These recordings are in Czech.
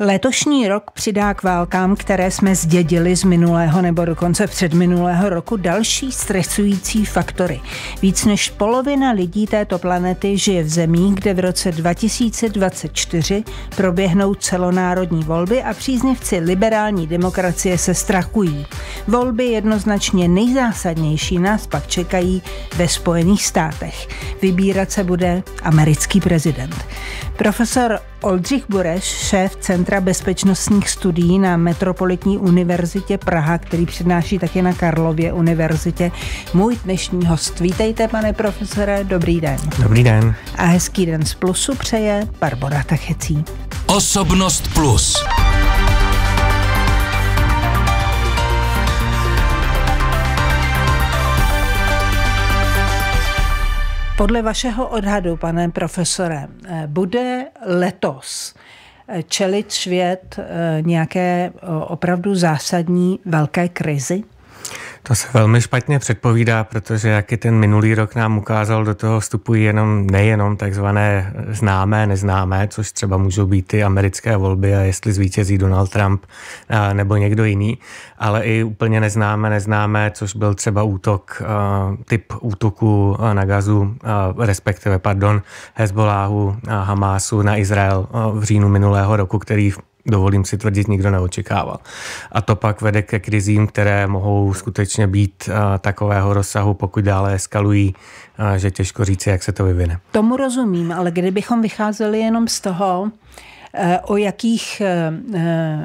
Letošní rok přidá k válkám, které jsme zdědili z minulého nebo dokonce předminulého roku, další stresující faktory. Víc než polovina lidí této planety žije v zemí, kde v roce 2024 proběhnou celonárodní volby a příznivci liberální demokracie se strakují. Volby jednoznačně nejzásadnější nás pak čekají ve Spojených státech. Vybírat se bude americký prezident. Profesor Oldřich Bureš, šéf Centra bezpečnostních studií na Metropolitní univerzitě Praha, který přednáší také na Karlově univerzitě, můj dnešní host. Vítejte, pane profesore, dobrý den. Dobrý den. A hezký den z Plusu přeje Barbara Tachecí. Osobnost Plus. Podle vašeho odhadu, pane profesore, eh, bude letos eh, čelit svět eh, nějaké opravdu zásadní velké krizi? To se velmi špatně předpovídá, protože jak i ten minulý rok nám ukázal, do toho vstupují jenom nejenom takzvané známé, neznámé, což třeba můžou být ty americké volby a jestli zvítězí Donald Trump a, nebo někdo jiný, ale i úplně neznámé, neznámé, což byl třeba útok, a, typ útoku na gazu, a, respektive, pardon, Hezboláhu a Hamásu na Izrael v říjnu minulého roku, který dovolím si tvrdit, nikdo neočekával. A to pak vede ke krizím, které mohou skutečně být eh, takového rozsahu, pokud dále eskalují, eh, že těžko říci, jak se to vyvine. Tomu rozumím, ale kdybychom vycházeli jenom z toho, eh, o jakých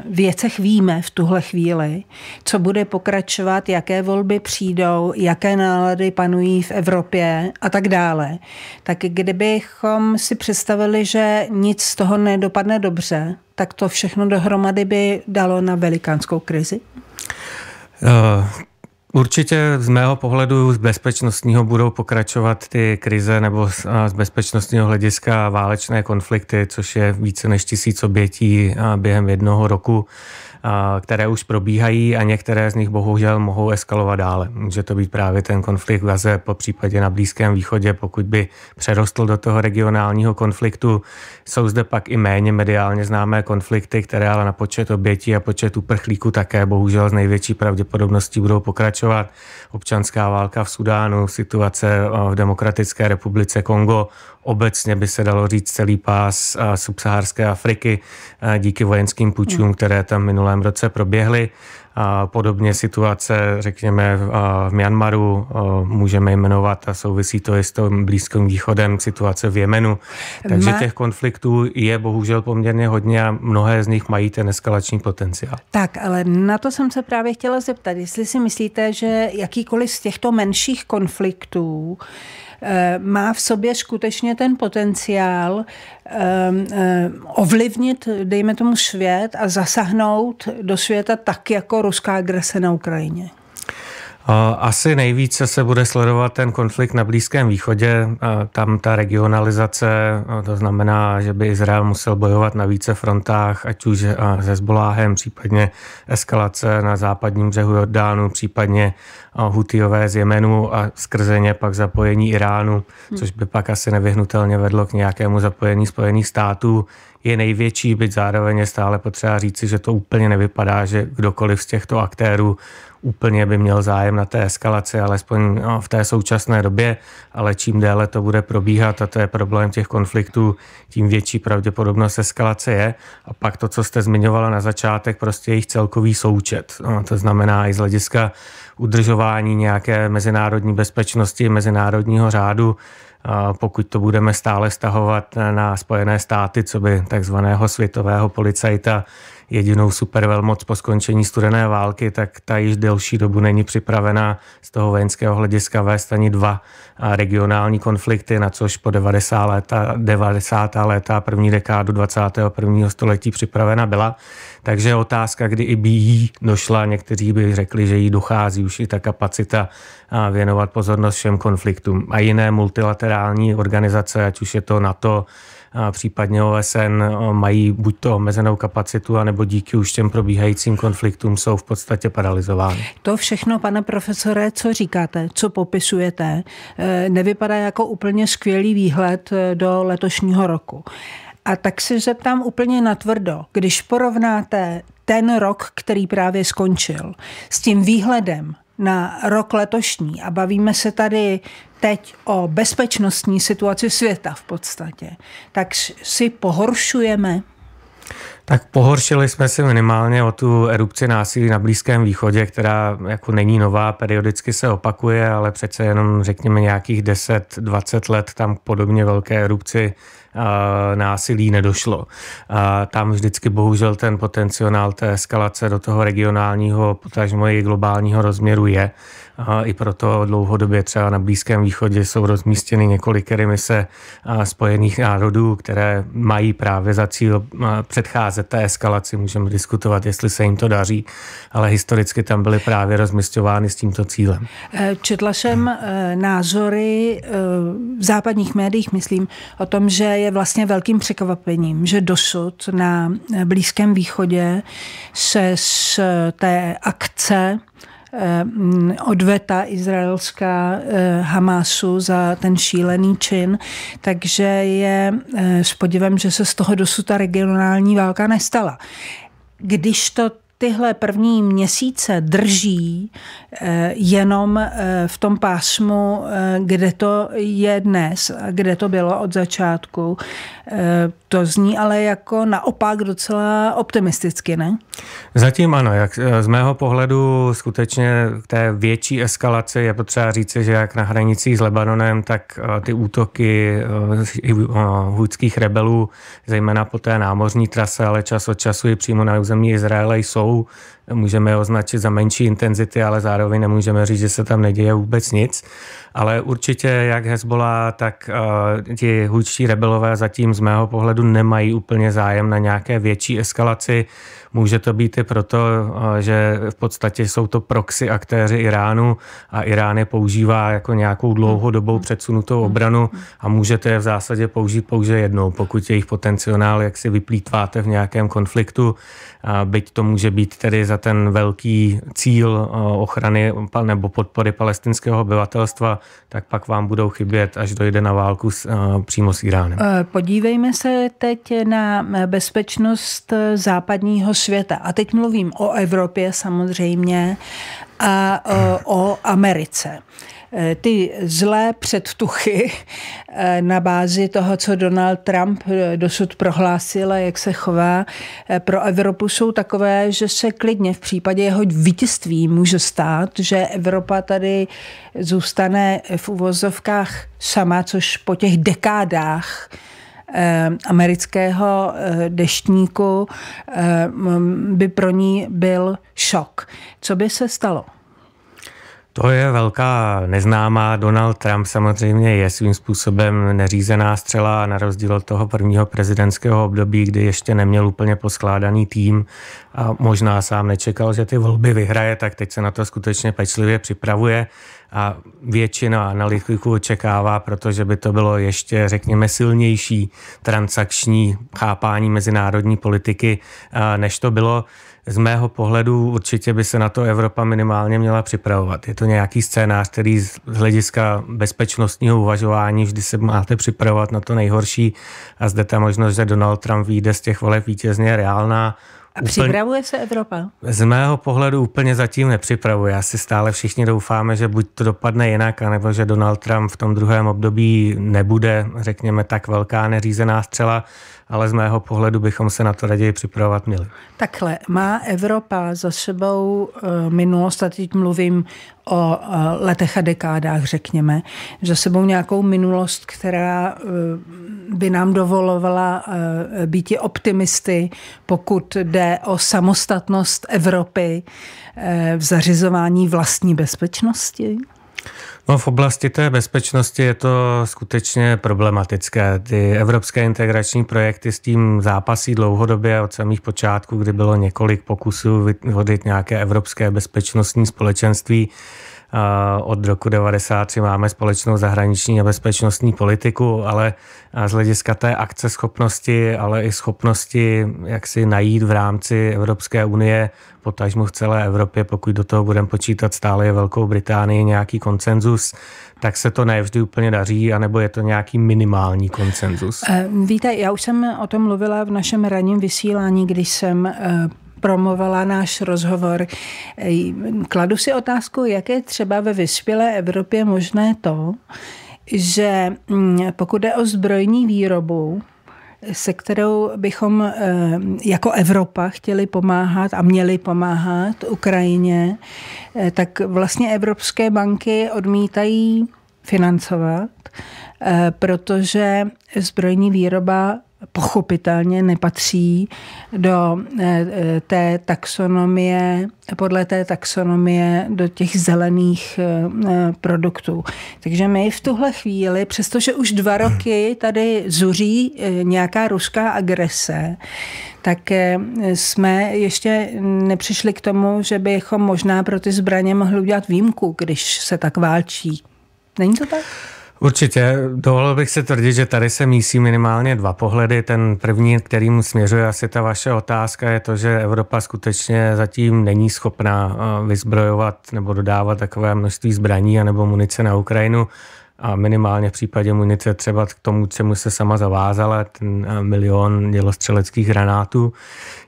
věcech víme v tuhle chvíli, co bude pokračovat, jaké volby přijdou, jaké nálady panují v Evropě a tak dále. Tak kdybychom si představili, že nic z toho nedopadne dobře, tak to všechno dohromady by dalo na velikánskou krizi? Eh, určitě z mého pohledu z bezpečnostního budou pokračovat ty krize nebo z bezpečnostního hlediska válečné konflikty, což je více než tisíc obětí eh, během jednoho roku které už probíhají a některé z nich bohužel mohou eskalovat dále. Může to být právě ten konflikt v Gaze, po případě na Blízkém východě, pokud by přerostl do toho regionálního konfliktu. Jsou zde pak i méně mediálně známé konflikty, které ale na počet obětí a počet uprchlíků také bohužel z největší pravděpodobností budou pokračovat. Občanská válka v Sudánu, situace v Demokratické republice Kongo, obecně by se dalo říct celý pás eh, subsaharské Afriky eh, díky vojenským půjčům, hmm. které tam minulém roce proběhly. podobně situace, řekněme, v eh, Myanmaru můžeme jmenovat a souvisí to i s tím Blízkým východem, situace v Jemenu. Takže těch konfliktů je bohužel poměrně hodně a mnohé z nich mají ten eskalační potenciál. Tak, ale na to jsem se právě chtěla zeptat, jestli si myslíte, že jakýkoliv z těchto menších konfliktů Eh, má v sobě skutečně ten potenciál ehm, eh, ovlivnit, dejme tomu, svět a zasahnout do světa tak, jako ruská agrese na Ukrajině. Asi nejvíce se bude sledovat ten konflikt na Blízkém východě. Tam ta regionalizace, to znamená, že by Izrael musel bojovat na více frontách, ať už se Zboláhem, případně eskalace na západním břehu Jordánu, případně Hutijové z Jemenu a skrze ně pak zapojení Iránu, hm. což by pak asi nevyhnutelně vedlo k nějakému zapojení Spojených států je největší, byť zároveň je stále potřeba říci, že to úplně nevypadá, že kdokoliv z těchto aktérů úplně by měl zájem na té eskalaci, alespoň no, v té současné době, ale čím déle to bude probíhat a to je problém těch konfliktů, tím větší pravděpodobnost eskalace je. A pak to, co jste zmiňovala na začátek, prostě jejich celkový součet. No, to znamená i z hlediska udržování nějaké mezinárodní bezpečnosti, mezinárodního řádu, pokud to budeme stále stahovat na Spojené státy, co by takzvaného světového policajta, jedinou supervelmoc po skončení studené války, tak ta již delší dobu není připravená z toho vojenského hlediska vést ani dva regionální konflikty, na což po 90. léta, 90. léta první dekádu 21. století připravena byla. Takže otázka, kdy i by jí došla, někteří by řekli, že jí dochází už i ta kapacita věnovat pozornost všem konfliktům. A jiné multilaterální organizace, ať už je to NATO, případně OSN eh, mají buď to omezenou kapacitu, anebo díky už těm probíhajícím konfliktům jsou v podstatě paralizovány. To všechno, pane profesore, co říkáte, co popisujete, eh, nevypadá jako úplně skvělý výhled eh, do letošního roku. A tak se zeptám úplně natvrdo, když porovnáte ten rok, který právě skončil, s tím výhledem na rok letošní a bavíme se tady teď o bezpečnostní situaci světa v podstatě, tak si pohoršujeme. Tak pohoršili jsme si minimálně o tu erupci násilí na Blízkém východě, která jako není nová, periodicky se opakuje, ale přece jenom řekněme nějakých 10-20 let tam podobně velké erupci násilí nedošlo. Tam vždycky bohužel ten potenciál té eskalace do toho regionálního, potažmo i globálního rozměru je a I proto dlouhodobě třeba na Blízkém východě jsou rozmístěny několik remise spojených národů, které mají právě za cíl předcházet té eskalaci. Můžeme diskutovat, jestli se jim to daří, ale historicky tam byly právě rozmistovány s tímto cílem. Eh, četla jsem eh, názory eh, v západních médiích, myslím, o tom, že je vlastně velkým překvapením, že dosud na Blízkém východě se z té akce Eh, odveta izraelská eh, Hamasu za ten šílený čin, takže je eh, s podivem, že se z toho dosud ta regionální válka nestala. Když to tyhle první měsíce drží eh, jenom eh, v tom pásmu, eh, kde to je dnes a kde to bylo od začátku. To zní ale jako naopak docela optimisticky, ne? Zatím ano. Jak z mého pohledu skutečně k té větší eskalaci je potřeba říci, že jak na hranicích s Lebanonem, tak ty útoky hudských rebelů, zejména po té námořní trase, ale čas od času i přímo na území Izraele jsou how můžeme označit za menší intenzity, ale zároveň nemůžeme říct, že se tam neděje vůbec nic. Ale určitě jak Hezbola, tak uh, ti hůjčtí rebelové zatím z mého pohledu nemají úplně zájem na nějaké větší eskalaci. Může to být i proto, uh, že v podstatě jsou to proxy aktéři Iránu a Irán je používá jako nějakou dlouhodobou mm-hmm. předsunutou obranu a můžete je v zásadě použít pouze jednou, pokud jejich potenciál jak si vyplýtváte v nějakém konfliktu, byť to může být tedy za ten velký cíl eh, ochrany nebo podpory palestinského obyvatelstva, tak pak vám budou chybět, až dojde na válku s, eh, přímo s Iránem. Eh, podívejme se teď na bezpečnost západního světa. A teď mluvím o Evropě samozřejmě a o Americe. Eh, ty zlé předtuchy eh, na bázi toho, co Donald Trump eh, dosud prohlásil a jak se chová pro Evropu, jsou takové, že se klidně v případě jeho vítězství může stát, že Evropa tady zůstane v uvozovkách sama, což po těch dekádách amerického deštníku by pro ní byl šok. Co by se stalo? To je velká neznámá. Donald Trump samozřejmě je svým způsobem neřízená střela na rozdíl od toho prvního prezidentského období, kdy ještě neměl úplně poskládaný tým a možná sám nečekal, že ty volby vyhraje, tak teď se na to skutečně pečlivě připravuje a většina analytiků očekává, protože by to bylo ještě, řekněme, silnější transakční chápání mezinárodní politiky, než to bylo z mého pohledu určitě by se na to Evropa minimálně měla připravovat. Je to nějaký scénář, který z hlediska bezpečnostního uvažování vždy se máte připravovat na to nejhorší a zde ta možnost, že Donald Trump vyjde z těch voleb vítězně reálná, a připravuje se Evropa? Z mého pohledu úplně zatím nepřipravuje. Asi stále všichni doufáme, že buď to dopadne jinak, anebo že Donald Trump v tom druhém období nebude, řekněme, tak velká neřízená střela ale z mého pohledu bychom se na to raději připravovat měli. Takhle, má Evropa za sebou eh, minulost, a teď mluvím o eh, letech a dekádách, řekněme, za sebou nějakou minulost, která eh, by nám dovolovala být i optimisty, pokud jde o samostatnost Evropy v zařizování vlastní bezpečnosti? No, v oblasti té bezpečnosti je to skutečně problematické. Ty evropské integrační projekty s tím zápasí dlouhodobě od samých počátků, kdy bylo několik pokusů vyhodit nějaké evropské bezpečnostní společenství Eh, od roku 1993 máme společnou zahraniční a bezpečnostní politiku, ale eh, z hlediska té akceschopnosti, ale i schopnosti, jak si najít v rámci Evropské unie, potažmo v celé Evropě, pokud do toho budeme počítat stále je Velkou Británii nějaký koncenzus, tak se to nevždy úplně daří, anebo je to nějaký minimální koncenzus? Eh, víte, já už jsem o tom mluvila v našem ranním vysílání, když jsem promovala náš rozhovor. Kladu si otázku, jak je třeba ve vyspělé Evropě možné to, že mm, pokud je o zbrojní výrobu, se kterou bychom eh, jako Evropa chtěli pomáhat a měli pomáhat Ukrajině, eh, tak vlastně evropské banky odmítají financovat, eh, protože zbrojní výroba pochopitelně nepatří do eh, eh, té taxonomie, podle té taxonomie do těch zelených eh, produktů. Takže my v tuhle chvíli, přestože už dva roky tady zuří nějaká ruská agrese, tak jsme ještě nepřišli k tomu, že bychom možná pro ty zbraně mohli udělat výjimku, když se tak válčí. Není to tak? Určitě, dovolil bych se tvrdit, že tady se mísí minimálně dva pohledy. Ten první, kterým směřuje asi ta vaše otázka, je to, že Evropa skutečně zatím není schopná eh, vyzbrojovat nebo dodávat takové množství zbraní anebo munice na Ukrajinu a minimálně v případě munice třeba k tomu, čemu se sama zavázala, ten eh, milion dělostřeleckých granátů.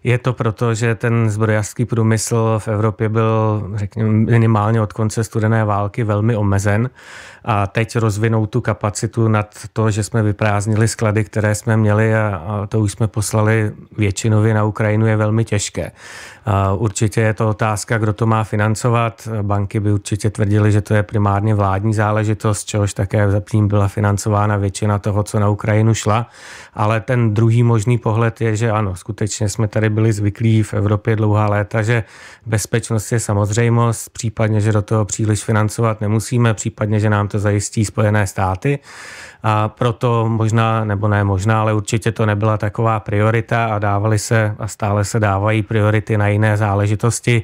Je to proto, že ten zbrojařský průmysl v Evropě byl, řekněme, minimálně od konce studené války velmi omezen a teď rozvinout tu kapacitu nad to, že jsme vyprázdnili sklady, které jsme měli a, a to už jsme poslali většinově na Ukrajinu, je velmi těžké. A určitě je to otázka, kdo to má financovat. Banky by určitě tvrdili, že to je primárně vládní záležitost, čehož také zatím byla financována většina toho, co na Ukrajinu šla. Ale ten druhý možný pohled je, že ano, skutečně jsme tady byli zvyklí v Evropě dlouhá léta, že bezpečnost je samozřejmost, případně, že do toho příliš financovat nemusíme, případně, že nám to zajistí Spojené státy. A proto možná, nebo ne možná, ale určitě to nebyla taková priorita a dávali se a stále se dávají priority na jiné záležitosti.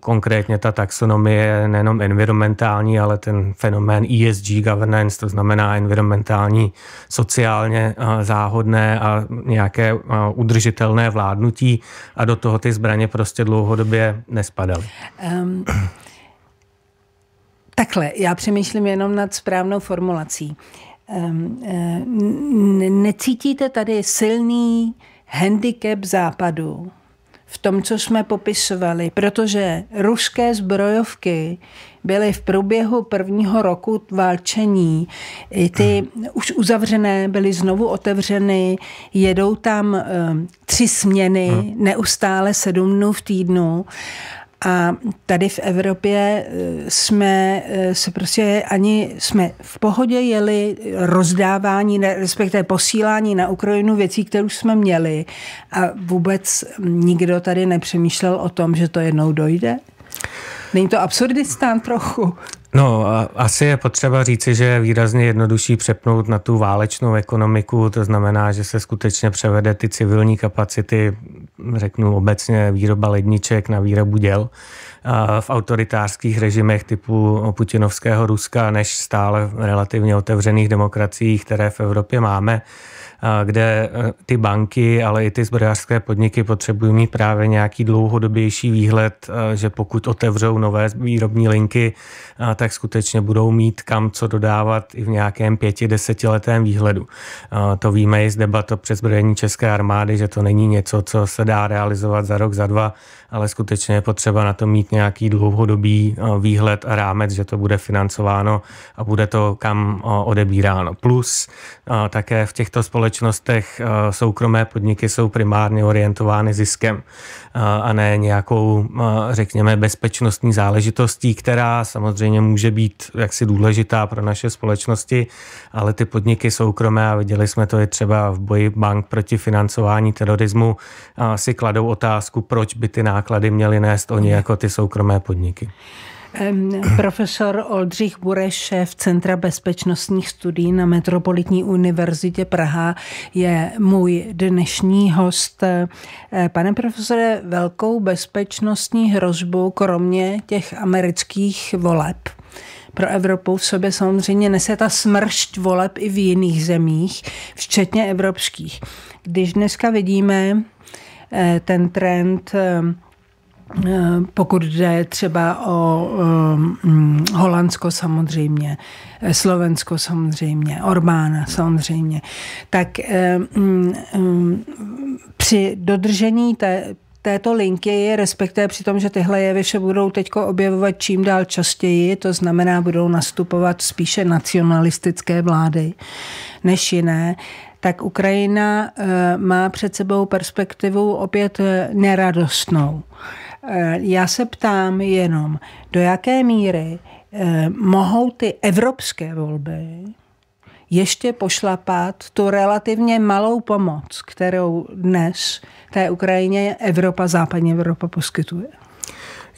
Konkrétně ta taxonomie je nejenom environmentální, ale ten fenomén ESG governance, to znamená environmentální, sociálně záhodné a nějaké udržitelné vládnutí a do toho ty zbraně prostě dlouhodobě nespadaly. Um. Takhle, já přemýšlím jenom nad správnou formulací. Ehm, ehm, necítíte tady silný handicap západu v tom, co jsme popisovali, protože ruské zbrojovky byly v průběhu prvního roku válčení. Ty už uzavřené byly znovu otevřeny, jedou tam ehm, tři směny, hm. neustále sedm dnů v týdnu a tady v Evropě e, jsme e, se prostě ani jsme v pohodě jeli rozdávání, respektive posílání na Ukrajinu věcí, kterou jsme měli a vůbec nikdo tady nepřemýšlel o tom, že to jednou dojde. Není to absurdistán trochu? No, asi je potřeba říci, že je výrazně jednodušší přepnout na tu válečnou ekonomiku, to znamená, že se skutečně převede ty civilní kapacity, řeknu obecně výroba ledniček na výrobu děl v autoritářských režimech typu putinovského Ruska, než stále v relativně otevřených demokraciích, které v Evropě máme kde e, ty banky, ale i ty zbrojářské podniky potřebují mít právě nějaký dlouhodobější výhled, e, že pokud otevřou nové výrobní linky, e, tak skutečně budou mít kam co dodávat i v nějakém pěti, desetiletém výhledu. To víme i z debat o přezbrojení České armády, že to není něco, co se dá realizovat za rok, za dva, ale skutečně je potřeba na to mít nějaký dlouhodobý eh, výhled a rámec, že to bude financováno a bude to kam eh, odebíráno. Plus eh, také v těchto společnostech soukromé podniky jsou primárně orientovány ziskem a ne nějakou, řekněme, bezpečnostní záležitostí, která samozřejmě může být jaksi důležitá pro naše společnosti, ale ty podniky soukromé, a viděli jsme to i třeba v boji bank proti financování terorismu, si kladou otázku, proč by ty náklady měli nést oni jako ty soukromé podniky. Profesor Oldřich Bureš, šéf Centra bezpečnostních studií na Metropolitní univerzitě Praha, je můj dnešní host. Eh, pane profesore, velkou bezpečnostní hrozbu, kromě těch amerických voleb, pro Evropu v sobě samozřejmě nese ta smršť voleb i v jiných zemích, včetně evropských. Když dneska vidíme eh, ten trend eh, Eh, pokud jde třeba o eh, mm, Holandsko samozřejmě, eh, Slovensko samozřejmě, Orbána samozřejmě, tak mm, při dodržení té této linky, respektive při tom, že tyhle jevy se budou teď objevovat čím dál častěji, to znamená, budou nastupovat spíše nacionalistické vlády než jiné, tak Ukrajina má před sebou perspektivu opět neradostnou. Eh, já se ptám jenom, do jaké míry eh, mohou ty evropské volby ještě pošlapat tu relativně malou pomoc, kterou dnes té Ukrajině Evropa, západní Evropa poskytuje.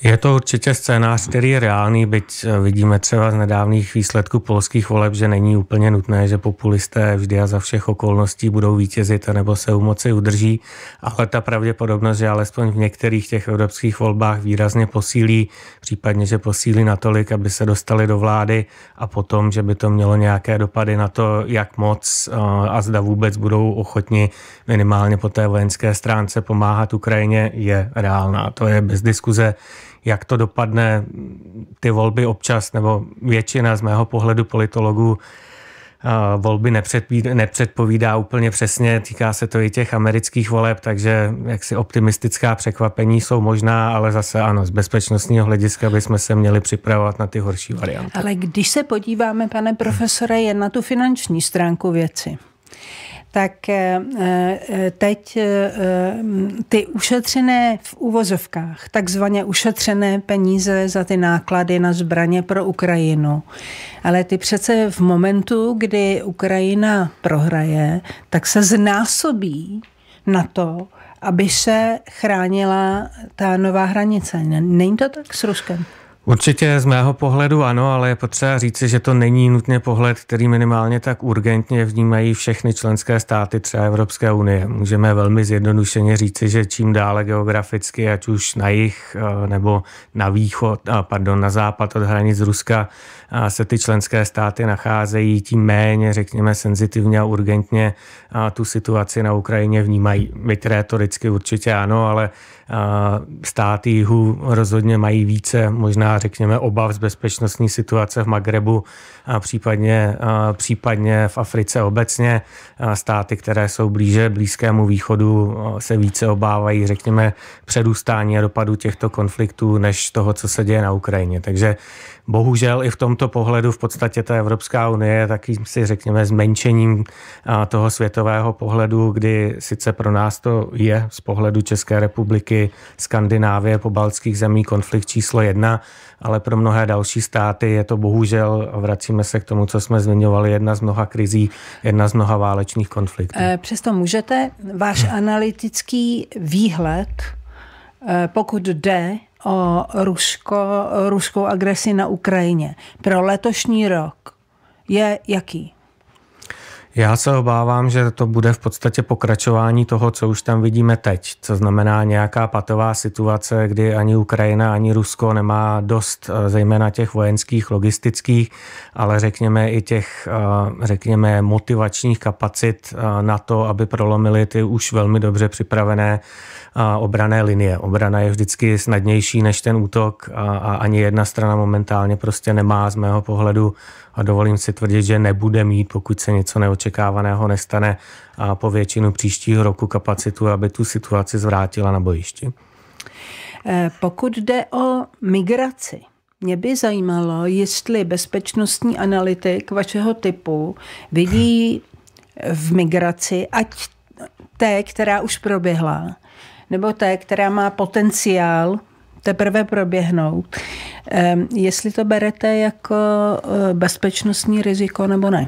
Je to určitě scénář, který je reálný, byť eh, vidíme třeba z nedávných výsledků polských voleb, že není úplně nutné, že populisté vždy a za všech okolností budou vítězit nebo se u moci udrží, ale ta pravděpodobnost, že alespoň v některých těch evropských volbách výrazně posílí, případně, že posílí natolik, aby se dostali do vlády a potom, že by to mělo nějaké dopady na to, jak moc eh, a zda vůbec budou ochotni minimálně po té vojenské stránce pomáhat Ukrajině, je reálná. To je bez diskuze jak to dopadne. Ty volby občas, nebo většina z mého pohledu politologů, eh, volby nepředpovídá úplně přesně, týká se to i těch amerických voleb, takže jaksi optimistická překvapení jsou možná, ale zase ano, z bezpečnostního hlediska bychom se měli připravovat na ty horší varianty. Ale když se podíváme, pane profesore, jen na tu finanční stránku věci, tak eh, eh, teď eh, ty ušetřené v uvozovkách, takzvaně ušetřené peníze za ty náklady na zbraně pro Ukrajinu. Ale ty přece v momentu, kdy Ukrajina prohraje, tak se znásobí na to, aby se chránila ta nová hranice. Není to tak s Ruskem? Určitě z mého pohledu ano, ale je potřeba říci, že to není nutně pohled, který minimálně tak urgentně vnímají všechny členské státy třeba Evropské unie. Můžeme velmi zjednodušeně říci, že čím dále geograficky, ať už na jich eh, nebo na východ, pardon, na západ od hranic Ruska se ty členské státy nacházejí, tím méně, řekněme, senzitivně a urgentně tu situaci na Ukrajině vnímají. Byť retoricky určitě ano, ale státy jihu rozhodně mají více možná řekněme, obav z bezpečnostní situace v Magrebu a případně, a případně v Africe obecně. A státy, které jsou blíže Blízkému východu, se více obávají, řekněme, předůstání a dopadu těchto konfliktů než toho, co se děje na Ukrajině. Takže bohužel i v tomto pohledu v podstatě ta Evropská unie je taky si řekněme zmenšením toho světového pohledu, kdy sice pro nás to je z pohledu České republiky, Skandinávie, po baltských zemí konflikt číslo jedna, ale pro mnohé další státy je to bohužel, vracíme se k tomu, co jsme zmiňovali, jedna z mnoha krizí, jedna z mnoha válečných konfliktů. E, přesto můžete váš analytický výhled, e, pokud jde o Rusko, ruskou agresi na Ukrajině pro letošní rok je jaký? Já se obávám, že to bude v podstatě pokračování toho, co už tam vidíme teď. co znamená nějaká patová situace, kdy ani Ukrajina, ani Rusko nemá dost eh, zejména těch vojenských, logistických, ale řekněme i těch, eh, řekněme, motivačních kapacit eh, na to, aby prolomili ty už velmi dobře připravené obrané linie. Obrana je vždycky snadnější než ten útok a ani jedna strana momentálně prostě nemá z mého pohledu a dovolím si tvrdit, že nebude mít, pokud se něco neočekávaného nestane a po většinu příštího roku kapacitu, aby tu situaci zvrátila na bojišti. Eh, pokud jde o migraci, mě by zajímalo, jestli bezpečnostní analytik vašeho typu vidí v migraci, ať té, která už proběhla, nebo té, která má potenciál teprve proběhnou. Ehm, jestli to berete jako eh, bezpečnostní riziko nebo ne?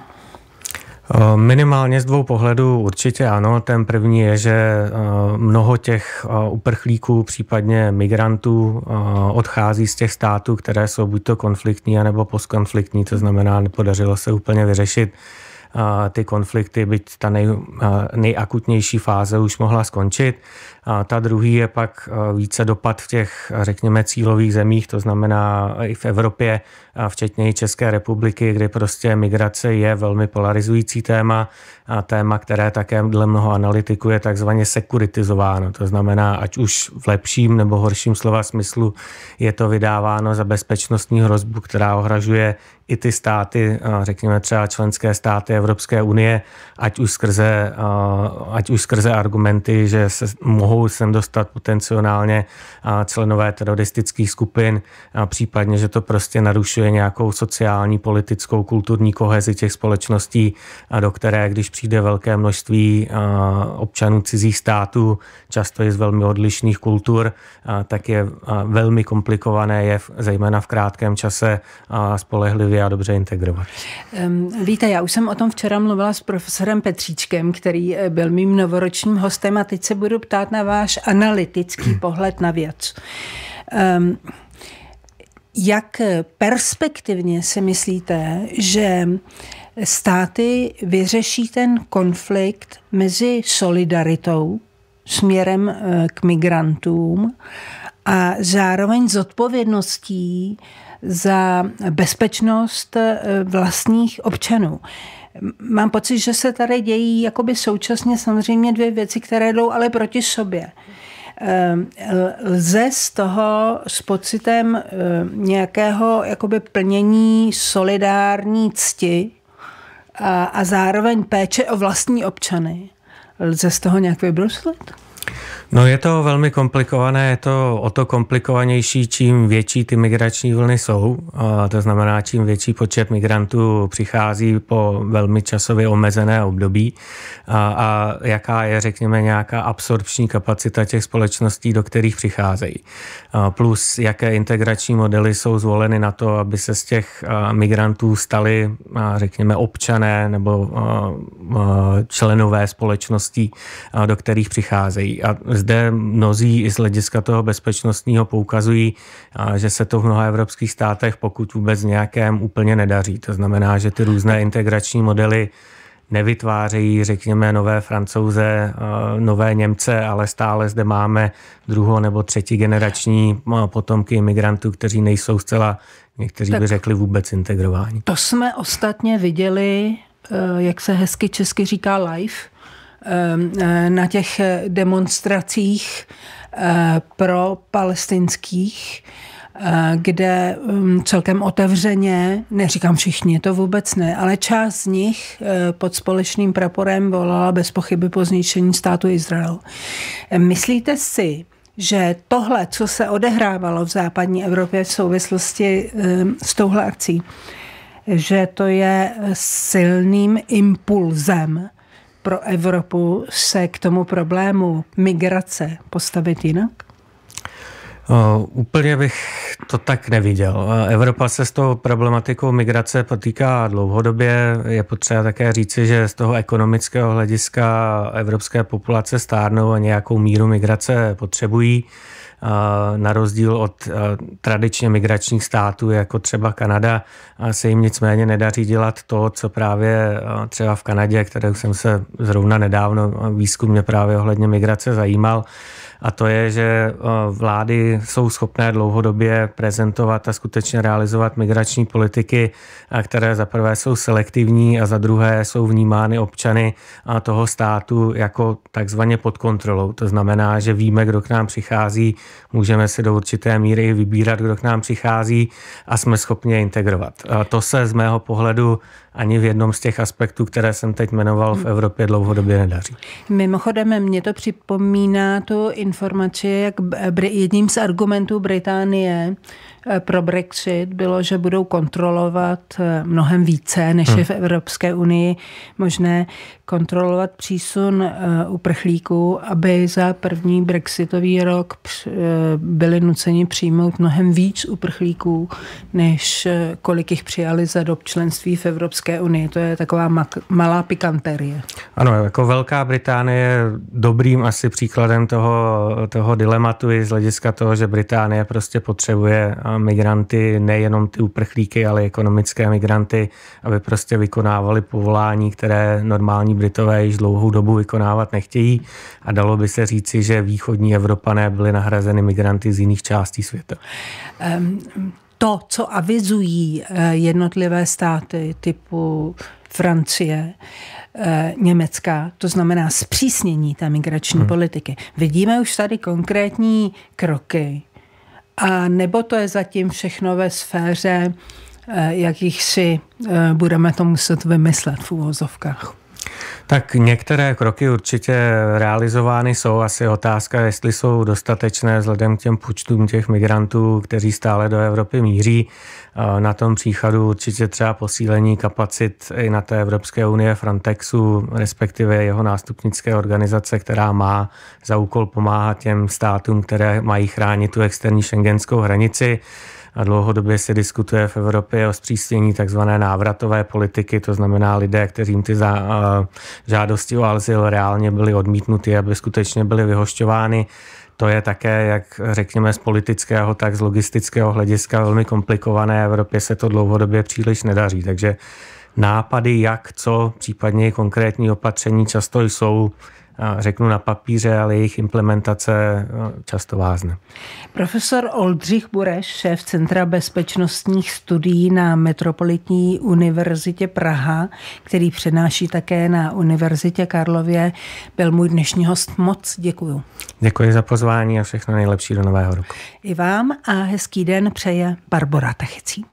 Eh, minimálně z dvou pohledů určitě ano. Ten první je, že eh, mnoho těch uprchlíků, případně migrantů, odchází z těch států, které jsou buď to konfliktní, anebo postkonfliktní, to znamená, nepodařilo se úplně vyřešit ty konflikty, byť ta nej, nejakutnější fáze už mohla skončit. A ta druhý je pak e, více dopad v těch, řekněme, cílových zemích, to znamená i v Evropě, včetně i České republiky, kdy prostě migrace je velmi polarizující téma a téma, které také dle mnoho analytiků je takzvaně sekuritizováno. To znamená, ať už v lepším nebo horším slova smyslu je to vydáváno za bezpečnostní hrozbu, která ohražuje i ty státy, řekněme třeba členské státy Evropské unie, ať už skrze, ať už skrze argumenty, že se mohou sem dostat potenciálně členové teroristických skupin, případně, že to prostě narušuje nějakou sociální, politickou, kulturní kohezi těch společností, do které, když přijde velké množství občanů cizích států, často je z velmi odlišných kultur, tak je velmi komplikované je, zejména v krátkém čase, spolehlivě a dobře integrovat. Víte, já už jsem o tom včera mluvila s profesorem Petříčkem, který eh, byl mým novoročním hostem a teď se budu ptát na váš analytický hmm. pohled na věc. Jak perspektivně si myslíte, že státy vyřeší ten konflikt mezi solidaritou směrem eh, k migrantům a zároveň zodpovědností za bezpečnost eh, vlastních občanů. Mám pocit, že se tady dějí jakoby současně samozřejmě dvě věci, které jdou ale proti sobě eh, lze z toho s pocitem eh, nějakého jakoby plnění solidární cti a, a zároveň péče o vlastní občany. Lze z toho nějak vybruslit? No je to velmi komplikované, je to o to komplikovanější, čím větší ty migrační vlny jsou, a to znamená, čím větší počet migrantů přichází po velmi časově omezené období a, a jaká je, řekněme, nějaká absorpční kapacita těch společností, do kterých přicházejí. A plus, jaké integrační modely jsou zvoleny na to, aby se z těch migrantů stali, řekněme, občané nebo členové společností, do kterých přicházejí a zde mnozí i z hlediska toho bezpečnostního poukazují, že se to v mnoha evropských státech, pokud vůbec nějakém, úplně nedaří. To znamená, že ty různé integrační modely nevytvářejí, řekněme, nové francouze, e, nové Němce, ale stále zde máme druhou nebo třetí generační e, potomky imigrantů, kteří nejsou zcela, někteří tak by řekli, vůbec integrování. To jsme ostatně viděli, e, jak se hezky česky říká live, Ehm, eh, na těch demonstracích eh, pro palestinských, eh, kde mm, celkem otevřeně, neříkám všichni, to vůbec ne, ale část z nich pod společným praporem volala bez pochyby po zničení státu Izrael. Ehm, myslíte si, že tohle, co se odehrávalo v západní Evropě v souvislosti ehm, s touhle akcí, že to je silným impulzem pro Evropu se k tomu problému migrace postavit jinak? O, úplně bych to tak neviděl. Evropa se s tou problematikou migrace potýká dlouhodobě. Je potřeba také říci, že z toho ekonomického hlediska evropské populace stárnou a nějakou míru migrace potřebují. Na rozdíl od e, tradičně migračních států, jako třeba Kanada, se jim nicméně nedaří dělat to, co právě e, třeba v Kanadě, kterou jsem se zrovna nedávno e, výzkumně právě ohledně migrace zajímal, a to je, že eh, vlády jsou schopné dlouhodobě prezentovat a skutečně realizovat migrační politiky, eh, které za prvé jsou selektivní a za druhé jsou vnímány občany toho státu jako takzvaně pod kontrolou. To znamená, že víme, kdo k nám přichází, můžeme si do určité míry vybírat, kdo k nám přichází a jsme schopni je integrovat. A to se z mého pohledu ani v jednom z těch aspektů, které jsem teď jmenoval, v Evropě dlouhodobě nedaří. Mimochodem, mě to připomíná tu informaci, jak jedním z argumentů Británie eh, pro Brexit bylo, že budou kontrolovat eh, mnohem více, než je hmm. v Evropské unii možné kontrolovat přísun eh, uprchlíků, aby za první brexitový rok byli nuceni přijmout mnohem víc uprchlíků, než kolik jich přijali za dob členství v Evropské unii. To je taková malá pikanterie. Ano, jako Velká Británie je dobrým asi příkladem toho, toho, dilematu i z hlediska toho, že Británie prostě potřebuje eh, migranty, nejenom ty uprchlíky, ale ekonomické migranty, aby prostě vykonávali povolání, které normální Britové již dlouhou dobu vykonávat nechtějí. A dalo by se říci, že východní Evropané byly nahrazeny migranty z jiných částí světa. Um, to, co avizují eh, jednotlivé státy typu Francie, eh, Německa, to znamená zpřísnění té migrační hmm. politiky. Vidíme už tady konkrétní kroky, a nebo to je zatím všechno ve sféře eh, jakých si budeme to muset vymyslet v úvozovkách. Tak některé kroky určitě realizovány jsou. Asi otázka, jestli jsou dostatečné vzhledem k těm počtům těch migrantů, kteří stále do Evropy míří. Na tom příchodu určitě třeba posílení kapacit i na té Evropské unie Frontexu, respektive jeho nástupnické organizace, která má za úkol pomáhat těm státům, které mají chránit tu externí šengenskou hranici a dlouhodobě se diskutuje v Evropě o zpřísnění tzv. návratové politiky, to znamená lidé, kteřím ty za, uh, žádosti o azyl reálně byly odmítnuty, aby skutečně byly vyhošťovány. To je také, jak řekněme, z politického, tak z logistického hlediska velmi komplikované. Evropě se to dlouhodobě příliš nedaří, takže nápady, jak, co, případně konkrétní opatření často jsou řeknu na papíře, ale jejich implementace no, často vázne. Profesor Oldřich Bureš, šéf Centra bezpečnostních studií na Metropolitní univerzitě Praha, který přednáší také na Univerzitě Karlově, byl můj dnešní host. Moc děkuju. Děkuji za pozvání a všechno nejlepší do nového roku. I vám a hezký den přeje Barbara Tachecí.